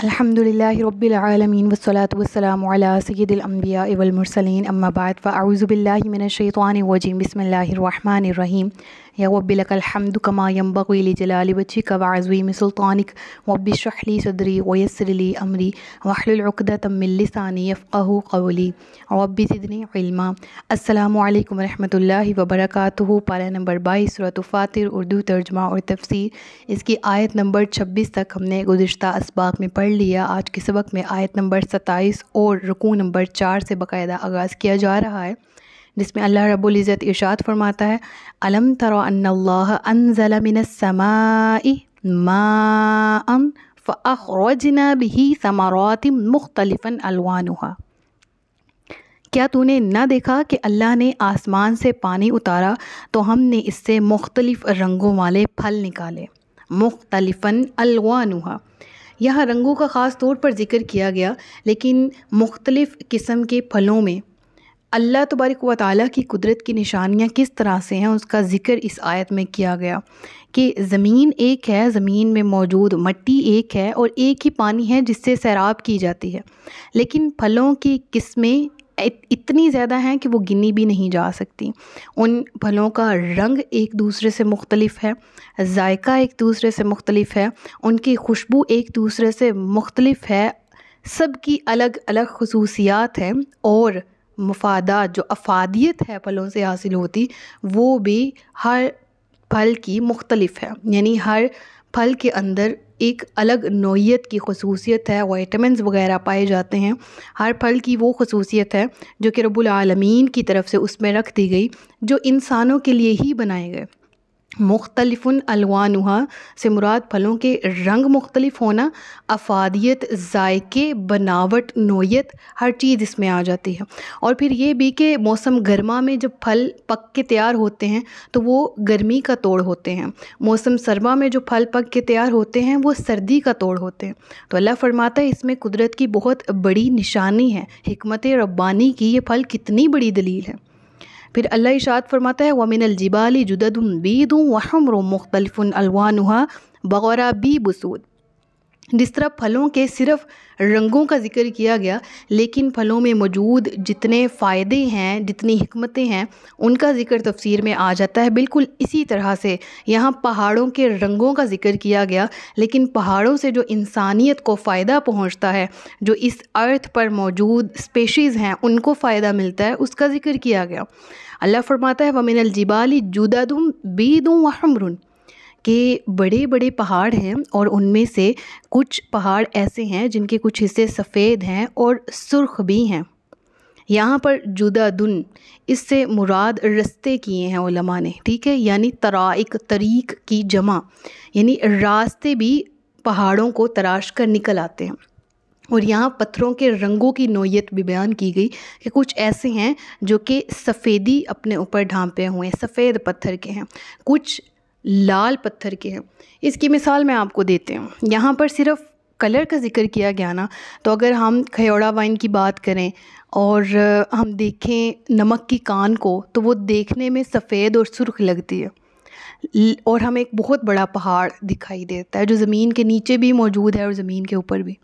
अल्हम्दुलिल्लाहि रब्बिल आलमीन वस्सलातु वस्सलामु अला सय्यिदिल अम्बिया वल मुरसलीन अम्मा बाद व अऊज़ु बिल्लाहि मिनश शैतानिर रजीम बिस्मिल्लाहिर रहमानिर रहीम या रब्बि लकल हम्दु कमा यंबगि लि जलालि वजहिक व अज़ीम सुल्तानिक रब्बि इशरह लि सदरी व यस्सिर लि अमरी वहलुल उक़दतम मिन लिसानी यफ़क़हु क़ौली रब्बि ज़िदनी इल्मा अस्सलामु अलैकुम व रहमतुल्लाहि व बरकातुहू पारा नंबर 22 सूरह फातिर उर्दू तर्जमा और तफसीर इसकी आयत नंबर 26 तक हमने गुज़श्ता इसबाक में पढ़ पढ़ लिया आज के सबक में आयत नंबर सत्ताईस और रुकू नंबर चार से बाकायदा आगाज़ किया जा रहा है जिसमें अल्लाह रब्बुल इज़्ज़त इरशाद फरमाता है अलम तरो अन्नल्लाह अनज़ल मिनस्समाई माअन फ़अखरजना बिही समारात मुख्तलिफ़न अलवानुहा क्या तूने ना देखा कि अल्लाह ने आसमान से पानी उतारा तो हमने इससे मुख्तलिफ़ रंगों वाले फल निकाले मुख्तलिफ़न अलवानुहा यहाँ रंगों का ख़ास तौर पर ज़िक्र किया गया लेकिन मुख्तलिफ़ किस्म के फलों में अल्लाह तबारक व ताली की कुदरत की निशानियाँ किस तरह से हैं उसका ज़िक्र इस आयत में किया गया कि ज़मीन एक है ज़मीन में मौजूद मट्टी एक है और एक ही पानी है जिससे सैराब की जाती है लेकिन फलों की किस्में इतनी ज़्यादा हैं कि वो गिनी भी नहीं जा सकती उन फलों का रंग एक दूसरे से मुख्तलिफ है जायका एक दूसरे से मुख्तलिफ है उनकी खुशबू एक दूसरे से मुख्तलिफ है सब की अलग अलग खसूसियात हैं और मफादा जो अफादियत है फलों से हासिल होती वो भी हर फल की मुख्तलिफ है यानी हर फल के अंदर एक अलग नौीयत की खसूसियत है वाइटमिन वगैरह पाए जाते हैं हर फल की वो खसूसियत है जो कि रबालमीन की तरफ से उसमें रख दी गई जो इंसानों के लिए ही बनाए गए मुख्तलफ़ अलवानुहा से मुराद फलों के रंग मुख्तलिफ होना अफादियत जायके बनावट नोयत हर चीज़ इसमें आ जाती है और फिर ये भी कि मौसम गर्मा में जब फल पक के तैयार होते हैं तो वो गर्मी का तोड़ होते हैं मौसम सरमा में जो फल पक के तैयार होते हैं वो सर्दी का तोड़ होते हैं तो अल्लाह फरमाता है इसमें कुदरत की बहुत बड़ी निशानी है हमत रब्बानी की ये फल कितनी बड़ी दलील है پھر اللہ اشارت فرماتا ہے وَمِنَ الْجِبَالِ جُدَدٌ بِيدٌ وَحُمْرٌ مُخْتَلِفٌ أَلْوَانُهَا بَغْوَرَ بِي بُسُود जिस तरह फलों के सिर्फ रंगों का ज़िक्र किया गया लेकिन फलों में मौजूद जितने फ़ायदे हैं जितनी हमतें हैं उनका ज़िक्र तफसीर में आ जाता है बिल्कुल इसी तरह से यहाँ पहाड़ों के रंगों का ज़िक्र किया गया लेकिन पहाड़ों से जो इंसानियत को फ़ायदा पहुँचता है जो इस अर्थ पर मौजूद स्पेशीज़ हैं उनको फ़ायदा मिलता है उसका ज़िक्र किया गया अल्लाह फरमाता है वमिन अलजिबाली जुदादुम दूँ वहमरुन कि बड़े बड़े पहाड़ हैं और उनमें से कुछ पहाड़ ऐसे हैं जिनके कुछ हिस्से सफ़ेद हैं और सुर्ख भी हैं यहाँ पर जुदा दुन इससे मुराद रस्ते किए हैं उलमा ने ठीक है यानी तराइक तरीक की जमा यानी रास्ते भी पहाड़ों को तराश कर निकल आते हैं और यहाँ पत्थरों के रंगों की नोयत भी बयान की गई कि कुछ ऐसे हैं जो कि सफ़ेदी अपने ऊपर ढांपे हुए हैं सफ़ेद पत्थर के हैं कुछ लाल पत्थर के हैं इसकी मिसाल मैं आपको देती हूँ यहाँ पर सिर्फ कलर का जिक्र किया गया ना तो अगर हम खयोड़ा वाइन की बात करें और हम देखें नमक की कान को तो वो देखने में सफ़ेद और सुर्ख लगती है और हमें एक बहुत बड़ा पहाड़ दिखाई देता है जो ज़मीन के नीचे भी मौजूद है और ज़मीन के ऊपर भी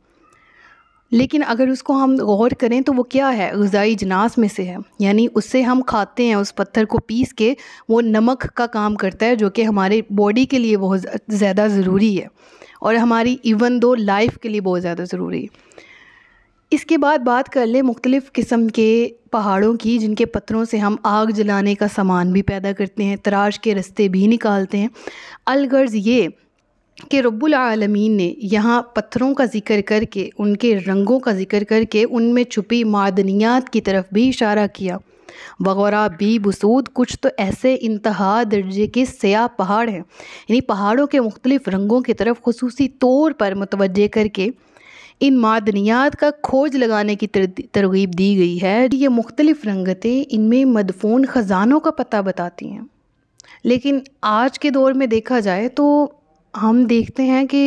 लेकिन अगर उसको हम गौर करें तो वो क्या है गज़ाई जनास में से है यानी उससे हम खाते हैं उस पत्थर को पीस के वो नमक का काम करता है जो कि हमारे बॉडी के लिए बहुत ज़्यादा ज़रूरी है और हमारी इवन दो लाइफ के लिए बहुत ज़्यादा ज़रूरी है इसके बाद बात कर ले मुख्तलिफ़ किस्म के पहाड़ों की जिनके पत्थरों से हम आग जलाने का सामान भी पैदा करते हैं तराश के रस्ते भी निकालते हैं अलगर्ज़ ये कि रब्बुल आलमीन ने यहाँ पत्थरों का जिक्र करके उनके रंगों का जिक्र करके उनमें छुपी मादनियात की तरफ भी इशारा किया वगैरह बी बसूद कुछ तो ऐसे इंतहा दर्जे के सयाह पहाड़ हैं यानी पहाड़ों के मुख्तलिफ़ रंगों की तरफ खसूस तौर पर मुतवज करके इन मादनियात का खोज लगाने की तरगीब दी गई है ये मुख्तलिफ़ रंगतें इनमें मदफून ख़जानों का पता बताती हैं लेकिन आज के दौर में देखा जाए तो हम देखते हैं कि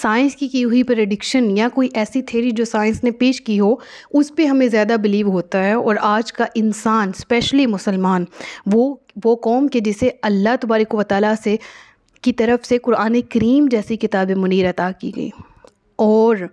साइंस की की हुई प्रडिक्शन या कोई ऐसी थेरी जो साइंस ने पेश की हो उस पर हमें ज़्यादा बिलीव होता है और आज का इंसान स्पेशली मुसलमान वो वो कौम के जिसे अल्लाह तबारक व ताली से की तरफ से कुरान करीम जैसी किताब मुनीर अता की गई और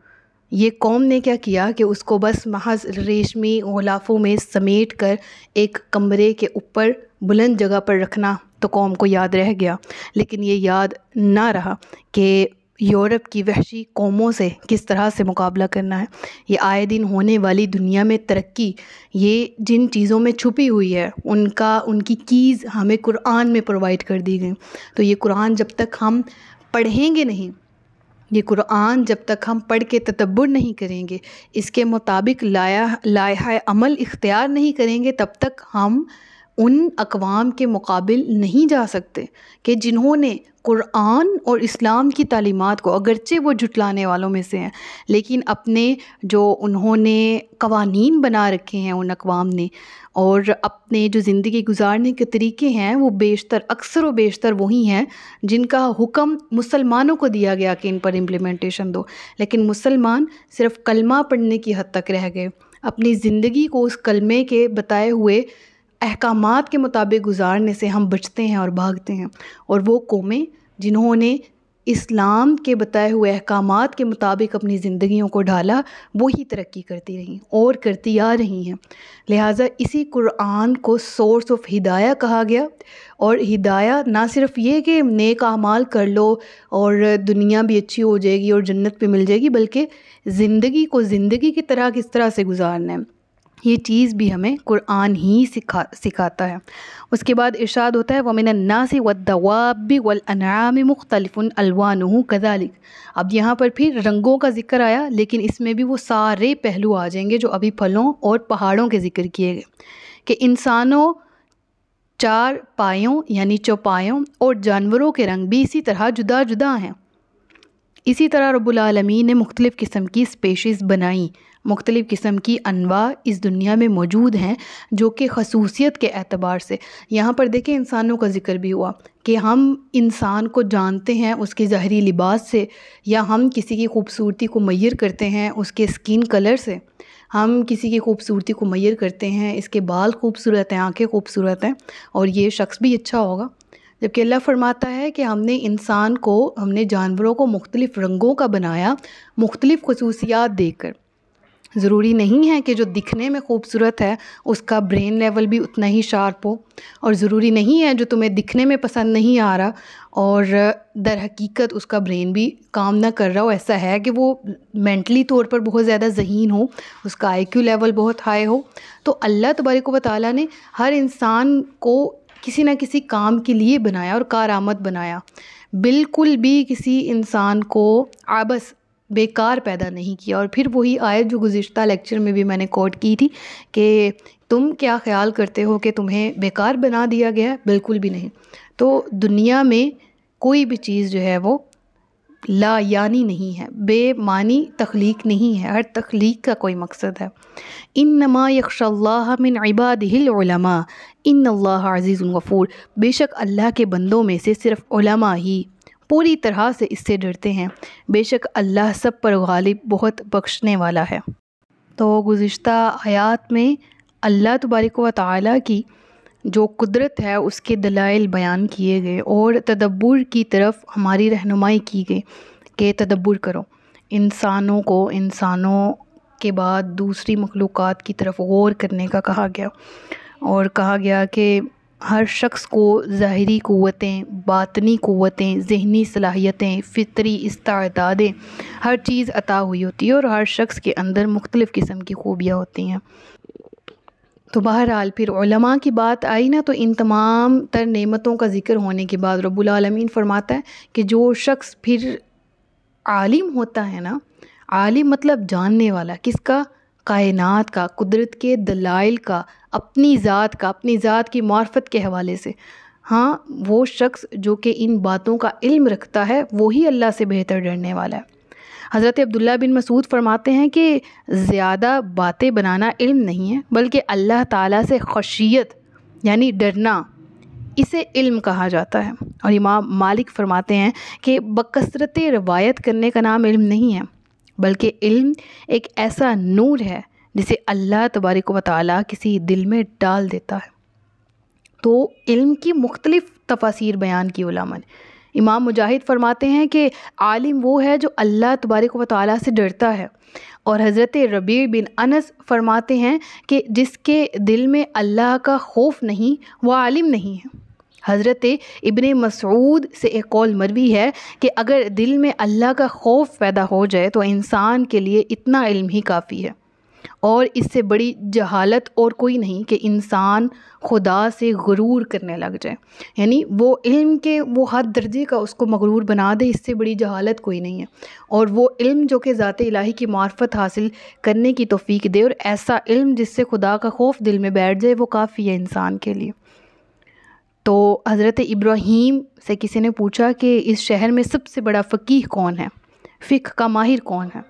ये कौम ने क्या किया कि उसको बस महज रेशमी गलाफ़ों में समेट कर एक कमरे के ऊपर बुलंद जगह पर रखना तो कौम को याद रह गया लेकिन ये याद ना रहा कि यूरोप की वहशी कौमों से किस तरह से मुकाबला करना है ये आए दिन होने वाली दुनिया में तरक्की ये जिन चीज़ों में छुपी हुई है उनका उनकी कीज़ हमें कुरान में प्रोवाइड कर दी गई तो ये कुरान जब तक हम पढ़ेंगे नहीं ये कुरान जब तक हम पढ़ के तदब्बर नहीं करेंगे इसके मुताबिक लाया लाया अमल इख्तियार नहीं करेंगे तब तक हम उन अकवाम के मुकाबल नहीं जा सकते कि जिन्होंने क़ुरान और इस्लाम की तालीमत को अगरचे वो जुटलाने वालों में से हैं लेकिन अपने जो उन्होंने कवानीन बना रखे हैं उन अकवाम ने और अपने जो ज़िंदगी गुजारने के तरीके हैं वो बेशतर अक्सर व बेशतर वही हैं जिनका हुक्म मुसलमानों को दिया गया कि इन पर इम्प्लीमेंटेशन दो लेकिन मुसलमान सिर्फ़ कलमा पढ़ने की हद तक रह गए अपनी ज़िंदगी को उस कलमे के बताए हुए अहकाम के मुताबिक गुजारने से हम बचते हैं और भागते हैं और वो कौमें जिन्होंने इस्लाम के बताए हुए अहकाम के मुताबिक अपनी ज़िंदगियों को ढाला वही तरक्की करती रहीं और करती आ रही हैं लिहाजा इसी कुरान को सोर्स ऑफ हिदाया कहा गया और हिदाया ना सिर्फ ये कि नेक अमाल कर लो और दुनिया भी अच्छी हो जाएगी और जन्नत भी मिल जाएगी बल्कि ज़िंदगी को ज़िंदगी की तरह किस तरह से गुजारना है ये चीज़ भी हमें कुरान ही सिखा सिखाता है उसके बाद इरशाद होता है वमिन नासी व दवाबी वल अनाम कदालिक अब यहाँ पर फिर रंगों का जिक्र आया लेकिन इसमें भी वो सारे पहलू आ जाएंगे जो अभी फलों और पहाड़ों के जिक्र किए गए कि इंसानों चार पायों यानी चौपायों और जानवरों के रंग भी इसी तरह जुदा जुदा हैं इसी तरह रबालमी रबालमीन ने मुख्तलिफ़ किस्म की स्पेशज़ बनाई मुख्तलिफ़ किस्म की अनवा इस दुनिया में मौजूद हैं जो कि खसूसियत के एतबार से यहाँ पर देखें इंसानों का ज़िक्र भी हुआ कि हम इंसान को जानते हैं उसके ज़हरी लिबास से या हम किसी की खूबसूरती को मैयर करते हैं उसके स्किन कलर से हम किसी की खूबसूरती को मैयर करते हैं इसके बाल खूबसूरत हैं आँखें खूबसूरत हैं और ये शख्स भी अच्छा होगा जबकि अल्लाह फरमाता है कि हमने इंसान को हमने जानवरों को मुख्तलिफ़ रंगों का बनाया मुख्तलिफ़ खसूसियात देकर ज़रूरी नहीं है कि जो दिखने में खूबसूरत है उसका ब्रेन लेवल भी उतना ही शार्प हो और ज़रूरी नहीं है जो तुम्हें दिखने में पसंद नहीं आ रहा और दर हकीकत उसका ब्रेन भी काम ना कर रहा हो ऐसा है कि वो मेंटली तौर पर बहुत ज़्यादा जहीन हो उसका आईक्यू लेवल बहुत हाई हो तो अल्लाह तबारक व ने हर इंसान को किसी ना किसी काम के लिए बनाया और कार आमद बनाया बिल्कुल भी किसी इंसान को आबस बेकार पैदा नहीं किया और फिर वही आयत जो गुज्तर लेक्चर में भी मैंने कोट की थी कि तुम क्या ख्याल करते हो कि तुम्हें बेकार बना दिया गया है बिल्कुल भी नहीं तो दुनिया में कोई भी चीज़ जो है वो ला यानी नहीं है बेमानी तख्लीक नहीं है हर तख्लीक का कोई मकसद है इन नमा यकशल्ला मिन हिलमा इन अल्लाह अज़ीज़ गफ़ूर बेशक अल्लाह के बंदों में से सिर्फ़ ही पूरी तरह से इससे डरते हैं बेशक अल्लाह सब पर गालिब बहुत बख्शने वाला है तो गुज्त आयात में अल्लाह तबारक व ताली की जो कुदरत है उसके दलाइल बयान किए गए और तदब्बर की तरफ हमारी रहनुमाई की गई कि तदब्बर करो इंसानों को इंसानों के बाद दूसरी मखलूक़ात की तरफ गौर करने का कहा गया और कहा गया कि हर शख्स को ज़ाहरी क़वतें बातनी क़वतें जहनी सलाहियतें फ़ितरी इस्तादें हर चीज़ अता हुई होती है और हर शख्स के अंदर मुख्तलिफ़ किस्म की खूबियाँ होती हैं तो बहरहाल फिर उलमा की बात आई ना तो इन तमाम तर नमतों का ज़िक्र होने के बाद रबालमीन फरमाता है कि जो शख्स फिर आलिम होता है ना आलिम मतलब जानने वाला किसका कायनात का कुदरत के दलाइल का अपनी ज़ात का अपनी ज़ात की मार्फत के हवाले से हाँ वो शख्स जो कि इन बातों का इल्म रखता है वही अल्लाह से बेहतर डरने वाला है हज़रत अब्दुल्ला बिन मसूद फरमाते हैं कि ज़्यादा बातें बनाना इल्म नहीं है बल्कि अल्लाह ताला से खशियत यानी डरना इसे इल्म कहा जाता है और इमाम मालिक फरमाते हैं कि बकसरत रवायत करने का नाम इल्म नहीं है बल्कि इल्म एक ऐसा नूर है जिसे अल्लाह तबारक व किसी दिल में डाल देता है तो इल्म की मुख्तलिफ़ तफासिर बयान की उलामा ने इमाम मुजाहिद फरमाते हैं कि आलिम वो है जो अल्लाह तबारक व ताली से डरता है और हज़रत रबी बिन अनस फरमाते हैं कि जिसके दिल में अल्लाह का खौफ नहीं वह आलिम नहीं है हज़रत इबन मसूद से एक कौल मरवी है कि अगर दिल में अल्लाह का खौफ पैदा हो जाए तो इंसान के लिए इतना इल्म ही काफ़ी है और इससे बड़ी जहालत और कोई नहीं कि इंसान खुदा से गुरूर करने लग जाए यानी वो इल्म के वो हर दर्जे का उसको मगरूर बना दे इससे बड़ी जहालत कोई नहीं है और वो इल्म जो कि ज़ात इलाही की मार्फत हासिल करने की तोफ़ी दे और ऐसा इल्म जिससे खुदा का खौफ दिल में बैठ जाए वो काफ़ी है इंसान के लिए तो हज़रत इब्राहीम से किसी ने पूछा कि इस शहर में सबसे बड़ा फ़कीह कौन है फ़िक का माहिर कौन है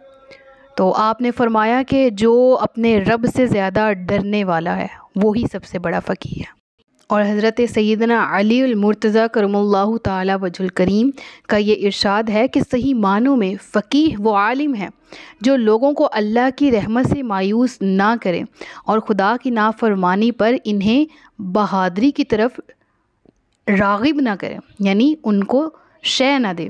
तो आपने फरमाया कि जो अपने रब से ज़्यादा डरने वाला है वही सबसे बड़ा फ़कीर है और हज़रत सैदना अली मुर्तज़ा करमल्ला ताली वजुल करीम का ये इरशाद है कि सही मानों में फ़कीह वो आलिम है जो लोगों को अल्लाह की रहमत से मायूस ना करें और ख़ुदा की नाफरमानी पर इन्हें बहादरी की तरफ रागिब ना करें यानी उनको शय ना दें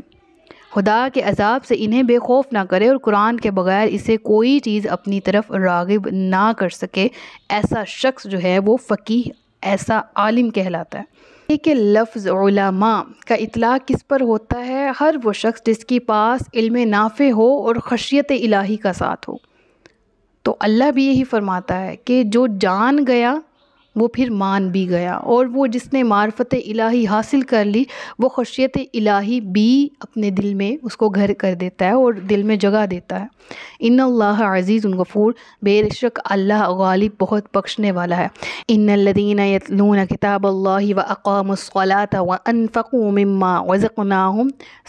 खुदा के अजाब से इन्हें बेखौफ ना करे और कुरान के बगैर इसे कोई चीज़ अपनी तरफ रागिब ना कर सके ऐसा शख्स जो है वो फ़कीह ऐसा आलिम कहलाता है कि लफ्ज़ उलमा का इतला किस पर होता है हर वो शख्स जिसके पास इल्म नाफ़े हो और खशियत इलाही का साथ हो तो अल्लाह भी यही फरमाता है कि जो जान गया वो फिर मान भी गया और वो जिसने मार्फत इलाही हासिल कर ली वो खशियत इलाही भी अपने दिल में उसको घर कर देता है और दिल में जगह देता है इन अल्लाह अज़ीज़ गफ़ूर बेरशक़ अल्लाह गालिब बहुत बख्शने वाला है इन लदीन यतलून किताब अल्लाह व अकामसलात व अनफ़ू मम्मा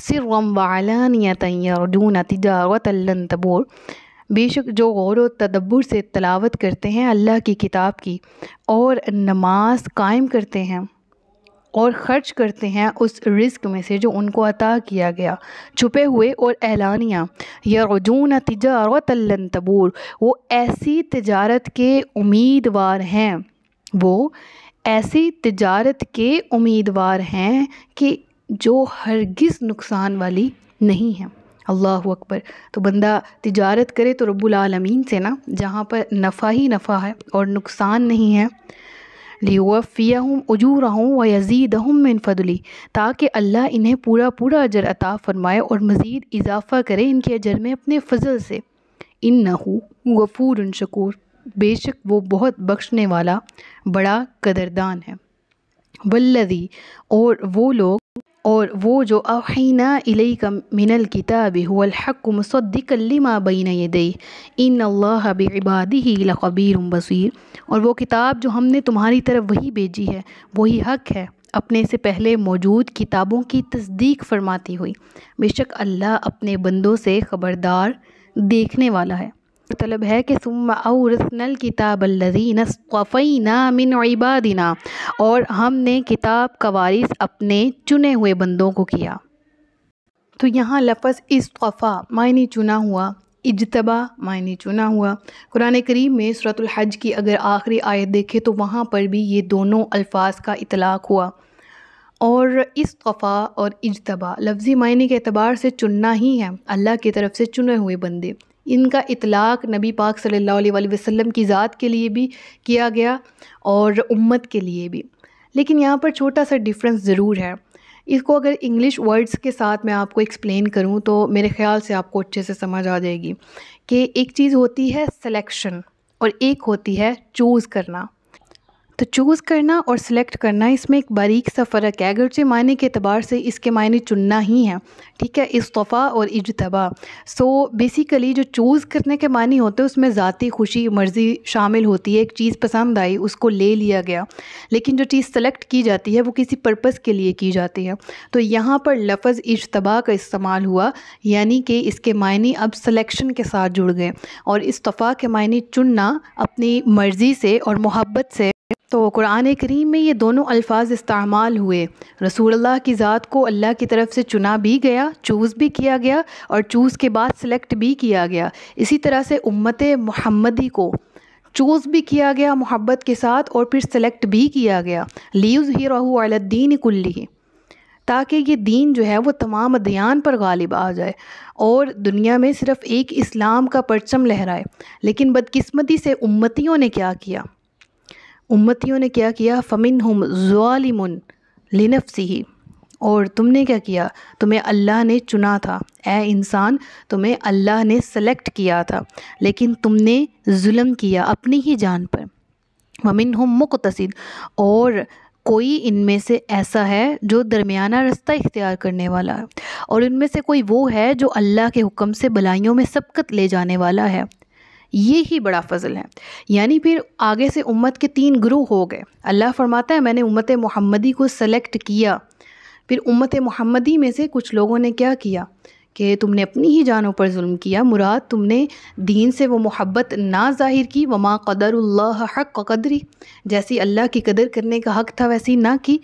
सिर वम वालानियत यरडून तजारत तबोर बेशक जो गौर व तदब्बर से तलावत करते हैं अल्लाह की किताब की और नमाज कायम करते हैं और ख़र्च करते हैं उस रिस्क में से जो उनको अता किया गया छुपे हुए और एलानिया या रजून तजारत तबूर वो ऐसी तजारत के उम्मीदवार हैं वो ऐसी तजारत के उम्मीदवार हैं कि जो हरगिज़ नुकसान वाली नहीं है अल्लाह अकबर तो बंदा तिजारत करे तो रब्लमीन से ना जहाँ पर नफ़ा ही नफ़ा है और नुकसान नहीं है लियोफ़िया हूँ अजूर हूँ व यजीद हूँ मैं फ़दली ताकि अल्लाह इन्हें पूरा पूरा अजर अता फ़रमाए और मज़ीद इजाफ़ा करे इनके अजर में अपने फ़जल से इन हो गफ़ूर शकूर बेशक वो बहुत बख्शने वाला बड़ा कदरदान है वल्लदी और वो लोग और वो जो अवहीना इले का मिनल किताब हक़ मुसद्दिकलिमा बैन दई इन अल्लाह बबादी ही लबीर बसीर और वो किताब जो हमने तुम्हारी तरफ वही भेजी है वही हक़ है अपने से पहले मौजूद किताबों की तस्दीक फरमाती हुई बेशक अल्लाह अपने बंदों से ख़बरदार देखने वाला है मतलब है कि सुम औरसनल किताब लजीनफ़ीना इबादिना और हमने किताब का वारिस अपने चुने हुए बंदों को किया तो यहाँ लफज इसफ़ा मायने चुना हुआ इजतबा मायने चुना हुआ कुरान करीम में सूरतुल हज की अगर आखिरी आयत देखें तो वहाँ पर भी ये दोनों अल्फाज का इतलाक़ हुआ और इस तफ़ा और इजतबा लफ्ज़ी मायने के अतबार से चुनना ही है अल्लाह की तरफ से चुने हुए बंदे इनका इतलाक़ नबी पाक सल्लल्लाहु अलैहि वसल्लम की ज़ात के लिए भी किया गया और उम्मत के लिए भी लेकिन यहाँ पर छोटा सा डिफरेंस ज़रूर है इसको अगर इंग्लिश वर्ड्स के साथ मैं आपको एक्सप्लेन करूँ तो मेरे ख्याल से आपको अच्छे से समझ आ जाएगी कि एक चीज़ होती है सिलेक्शन और एक होती है चूज़ करना तो चूज़ करना और सिलेक्ट करना इसमें एक बारीक सा फ़र्क है अगरचे मायने के अतबार से इसके मायने चुनना ही है ठीक है तफ़ा और इजतबा सो बेसिकली जो चूज़ करने के मानी होते हैं उसमें ज़ाती खुशी मर्ज़ी शामिल होती है एक चीज़ पसंद आई उसको ले लिया गया लेकिन जो चीज़ सेलेक्ट की जाती है वो किसी पर्पज़ के लिए की जाती है तो यहाँ पर लफ्ज़ इजतबा का इस्तेमाल हुआ यानी कि इसके मायने अब सलेक्शन के साथ जुड़ गए और इस्तफ़ा के मायने चुनना अपनी मर्ज़ी से और मोहब्बत से तो कुरान करीम में ये दोनों अल्फाज इस्तेमाल हुए रसूलुल्लाह की ज़ात को अल्लाह की तरफ से चुना भी गया चूज़ भी किया गया और चूज़ के बाद सिलेक्ट भी किया गया इसी तरह से उम्मत महम्मदी को चूज़ भी किया गया मोहब्बत के साथ और फिर सेलेक्ट भी किया गया लीज़ ही रहू अलद्दीन कुल्ली ताकि ये दीन जो है वो तमाम अध्ययन पर गालिब आ जाए और दुनिया में सिर्फ़ एक इस्लाम का परचम लहराए लेकिन बदकिस्मती से उम्मतियों ने क्या किया उम्मतियों ने क्या किया फ़मिन हम ज़ालिमन लिनफ ही और तुमने क्या किया तुम्हें अल्लाह ने चुना था ए इंसान तुम्हें अल्लाह ने सेलेक्ट किया था लेकिन तुमने जुल्म किया अपनी ही जान पर ममिन हम मुकतसिद और कोई इनमें से ऐसा है जो दरमियाना रास्ता इख्तियार करने वाला है और इनमें से कोई वो है जो अल्लाह के हुक्म से भलाइयों में सबकत ले जाने वाला है ये ही बड़ा फजल है यानी फिर आगे से उम्मत के तीन ग्रुह हो गए अल्लाह फरमाता है मैंने उम्मत मोहम्मदी को सेलेक्ट किया फिर उम्मत मोहम्मदी में से कुछ लोगों ने क्या किया कि तुमने अपनी ही जानों पर जुल्म किया मुराद तुमने दीन से वो मोहब्बत ना ज़ाहिर की वमा कदर हक कदरी जैसी अल्लाह की कदर करने का हक़ था वैसी ना की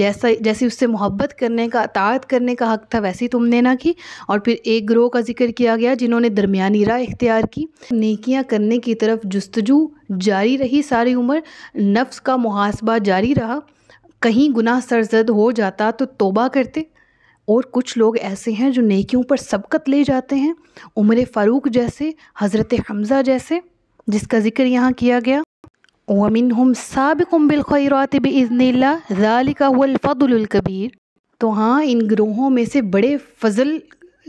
जैसा जैसी उससे मोहब्बत करने का अतात करने का हक़ था वैसी तुमने ना की और फिर एक ग्रोह का जिक्र किया गया जिन्होंने दरमिया राह इख्तियार की नकियाँ करने की तरफ जस्तजू जारी रही सारी उम्र नफ्स का मुहासबा जारी रहा कहीं गुनाह सरजद हो जाता तो तोबा करते और कुछ लोग ऐसे हैं जो नेकियों पर सबकत ले जाते हैं उमर फ़ारूक जैसे हज़रत हमज़ा जैसे जिसका ज़िक्र यहाँ किया गया ओमिन हम सबकुम बिलखैरात बज़निल्लाफ़लकबीर तो हाँ इन ग्रोहों में से बड़े फजल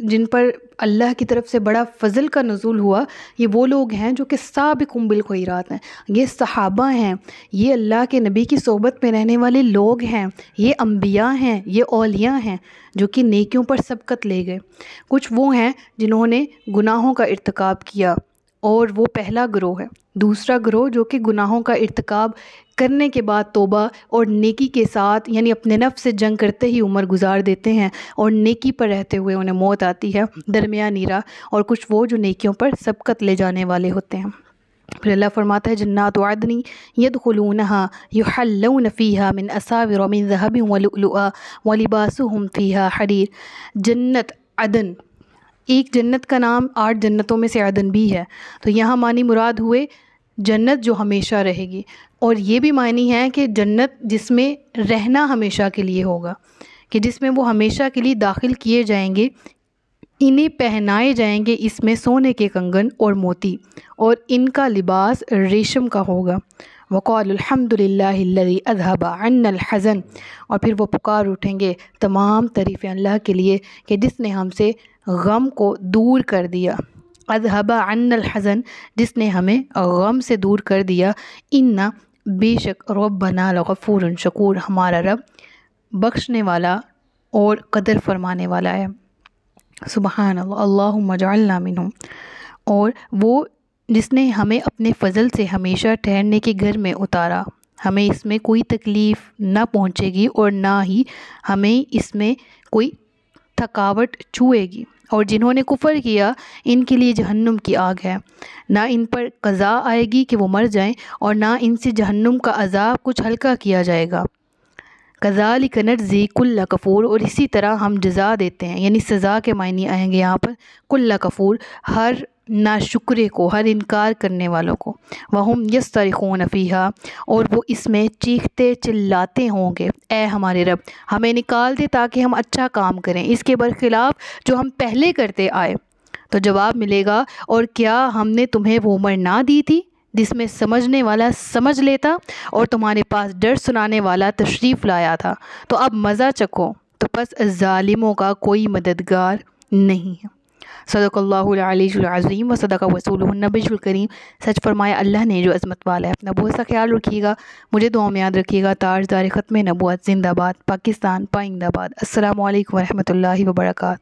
जिन पर अल्लाह की तरफ से बड़ा फ़ज़ल का नज़ुल हुआ ये वो लोग हैं जो कि साबिकुम बिलखैरात हैं ये सहाबा हैं ये अल्लाह के नबी की सोबत में रहने वाले लोग हैं ये अम्बिया हैं ये ओलिया हैं जो कि नेकियों पर सबकत ले गए कुछ वो हैं जिन्होंने गुनाहों का इरतकब किया और वो पहला ग्रोह है दूसरा ग्रोह जो कि गुनाहों का इरतकब करने के बाद तोबा और नेकी के साथ यानी अपने नफ से जंग करते ही उम्र गुजार देते हैं और नेकी पर रहते हुए उन्हें मौत आती है दरमिया नीरा और कुछ वो जो नेकियों पर सबकत ले जाने वाले होते हैं फिर अल्लाह फरमाता है जन्नात वादनी यद खलूनहा युहल्लून मिन असाविर मिन जहबी वलिबासुहुम फ़ीहा हरीर जन्नत अदन एक जन्नत का नाम आठ जन्नतों में से आदन भी है तो यहाँ मानी मुराद हुए जन्नत जो हमेशा रहेगी और ये भी मानी है कि जन्नत जिसमें रहना हमेशा के लिए होगा कि जिसमें वो हमेशा के लिए दाखिल किए जाएंगे इन्हें पहनाए जाएंगे इसमें सोने के कंगन और मोती और इनका लिबास रेशम का होगा वक़ालहमदिल्लाजी अजहबा हज़न और फिर वो पुकार उठेंगे तमाम तरीफ़ अल्लाह के लिए कि जिसने हमसे गम को दूर कर दिया अजहबा अनल हज़न जिसने हमें गम से दूर कर दिया इन्ना बेशक रब बना गफ़ूर शकूर हमारा रब बख्शने वाला और कदर फरमाने वाला है सुबह अल्लाह और वो जिसने हमें अपने फ़ज़ल से हमेशा ठहरने के घर में उतारा हमें इसमें कोई तकलीफ़ ना पहुँचेगी और ना ही हमें इसमें कोई थकावट छुएगी और जिन्होंने कुफ़र किया इनके लिए जहन्नुम की आग है ना इन पर कज़ा आएगी कि वो मर जाएं और ना इनसे जहन्नुम का अजाब कुछ हल्का किया जाएगा कज़ाल कनर्जी कुल्ला कफ़ूर और इसी तरह हम जजा देते हैं यानी सज़ा के मायने आएंगे यहाँ पर कुल्ला कफ़ूर हर ना शुक्रे को हर इनकार करने वालों को वहम यस तरीक़ून नफीहा और वो इसमें चीखते चिल्लाते होंगे ए हमारे रब हमें निकाल दे ताकि हम अच्छा काम करें इसके बरखिलाफ़ जो हम पहले करते आए तो जवाब मिलेगा और क्या हमने तुम्हें वो उम्र ना दी थी जिसमें समझने वाला समझ लेता और तुम्हारे पास डर सुनाने वाला तशरीफ़ लाया था तो अब मज़ा चखो तो बस ालिमों का कोई मददगार नहीं है सदक़ल्लाज़ीम व सदक वसूलनबीकरीम सच फरमाया अल्लाह ने जो अजमत वाला है अपना बहुत सा ख्याल रखिएगा मुझे दुआ में याद रखिएगा दार ख़त्म नबूत जिंदाबाद पाकिस्तान पाइंदाबाद असल वरहमल वर्का